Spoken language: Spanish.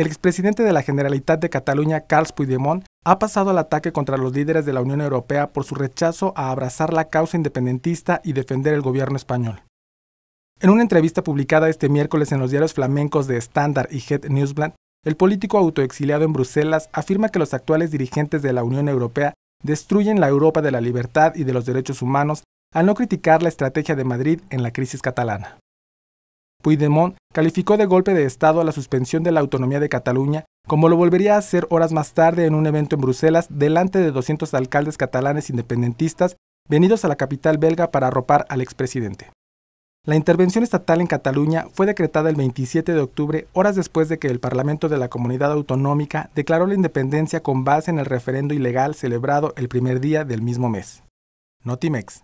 El expresidente de la Generalitat de Cataluña, Carles Puigdemont, ha pasado al ataque contra los líderes de la Unión Europea por su rechazo a abrazar la causa independentista y defender el gobierno español. En una entrevista publicada este miércoles en los diarios flamencos de Standard y Het Newsblad, el político autoexiliado en Bruselas afirma que los actuales dirigentes de la Unión Europea destruyen la Europa de la libertad y de los derechos humanos al no criticar la estrategia de Madrid en la crisis catalana. Puigdemont calificó de golpe de Estado a la suspensión de la autonomía de Cataluña, como lo volvería a hacer horas más tarde en un evento en Bruselas delante de 200 alcaldes catalanes independentistas venidos a la capital belga para arropar al expresidente. La intervención estatal en Cataluña fue decretada el 27 de octubre, horas después de que el Parlamento de la Comunidad Autonómica declaró la independencia con base en el referendo ilegal celebrado el primer día del mismo mes. Notimex,